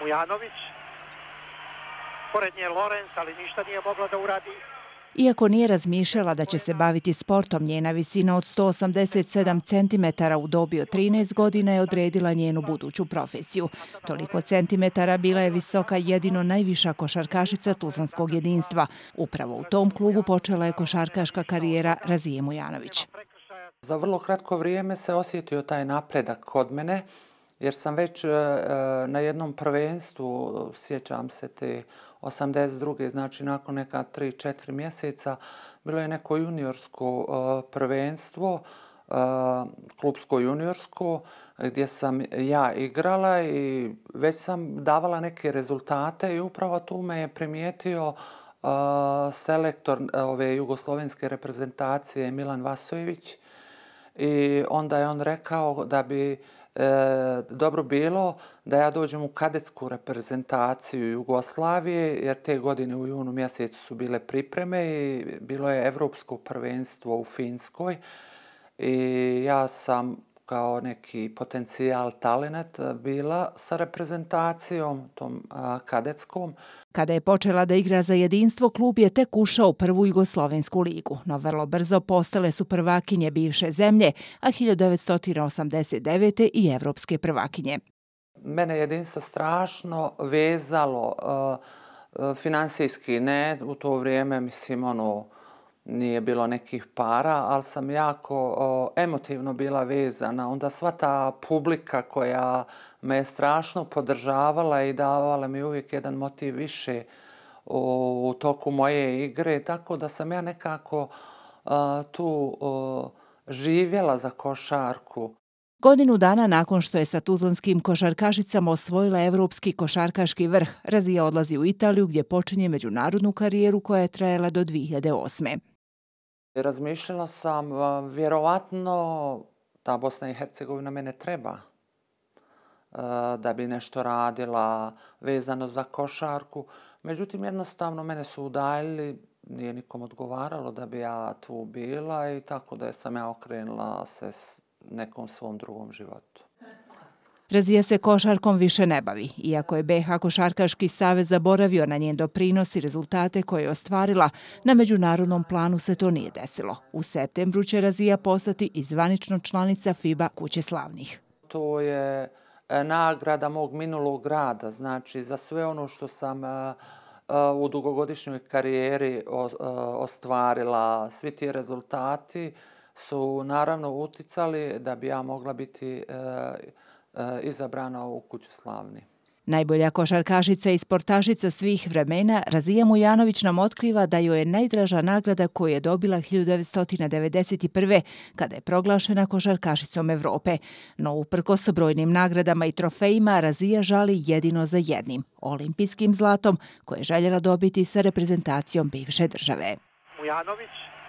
Mujanović. Pored nje Lorenz, ali ništa nije mogla da uradi. Iako nije razmišljala da će se baviti sportom, njena visina od 187 centimetara u dobi od 13 godina je odredila njenu buduću profesiju. Toliko centimetara bila je visoka jedino najviša košarkašica Tuzanskog jedinstva. Upravo u tom klubu počela je košarkaška karijera Razije Mujanović. Za vrlo kratko vrijeme se osjetio taj napredak kod mene jer sam već uh, na jednom prvenstvu, sjećam se te 82. znači nakon neka 3-4 mjeseca, bilo je neko juniorsko uh, prvenstvo, uh, klubsko juniorsko, gdje sam ja igrala i već sam davala neke rezultate i upravo tu me je primijetio uh, selektor uh, ove jugoslovenske reprezentacije Milan Vasojević. I onda je on rekao da bi uh, e, dobro bilo da ja dođem u kadetsku reprezentaciju Jugoslavije, jer te godine u junu mjesecu su bile pripreme i bilo je evropsko prvenstvo u Finskoj. I ja sam kao neki potencijal talent eh, bila sa reprezentacijom tom eh, kadetskom. Kada je počela da igra za jedinstvo, klub je tek ušao u prvu Jugoslovensku ligu, no vrlo brzo postale su prvakinje bivše zemlje, a 1989. i evropske prvakinje. Mene jedinstvo strašno vezalo eh, finansijski, ne u to vrijeme, mislim, ono, nije bilo nekih para, ali sam jako o, emotivno bila vezana. Onda sva ta publika koja me je strašno podržavala i davala mi uvijek jedan motiv više u, u toku moje igre, tako da sam ja nekako a, tu a, živjela za košarku. Godinu dana nakon što je sa tuzlanskim košarkašicama osvojila evropski košarkaški vrh, Razija odlazi u Italiju gdje počinje međunarodnu karijeru koja je trajala do 2008. Razmišljala sam, vjerovatno da Bosna i Hercegovina mene treba da bi nešto radila vezano za košarku. Međutim, jednostavno mene su udaljili, nije nikom odgovaralo da bi ja tu bila i tako da sam ja okrenula se nekom svom drugom životu. Razija se košarkom više ne bavi. Iako je BH Košarkaški savez zaboravio na njen doprinos i rezultate koje je ostvarila, na međunarodnom planu se to nije desilo. U septembru će Razija postati i zvanično članica FIBA Kuće Slavnih. To je e, nagrada mog minulog rada, znači za sve ono što sam e, e, u dugogodišnjoj karijeri ostvarila, svi ti rezultati, su naravno uticali da bi ja mogla biti e, e, izabrana u kuću slavni. Najbolja košarkašica i sportašica svih vremena, Razija Mujanović nam otkriva da joj je najdraža nagrada koju je dobila 1991. kada je proglašena košarkašicom Evrope. No, uprko s brojnim nagradama i trofejima, Razija žali jedino za jednim, olimpijskim zlatom koje je željela dobiti sa reprezentacijom bivše države. Mujanović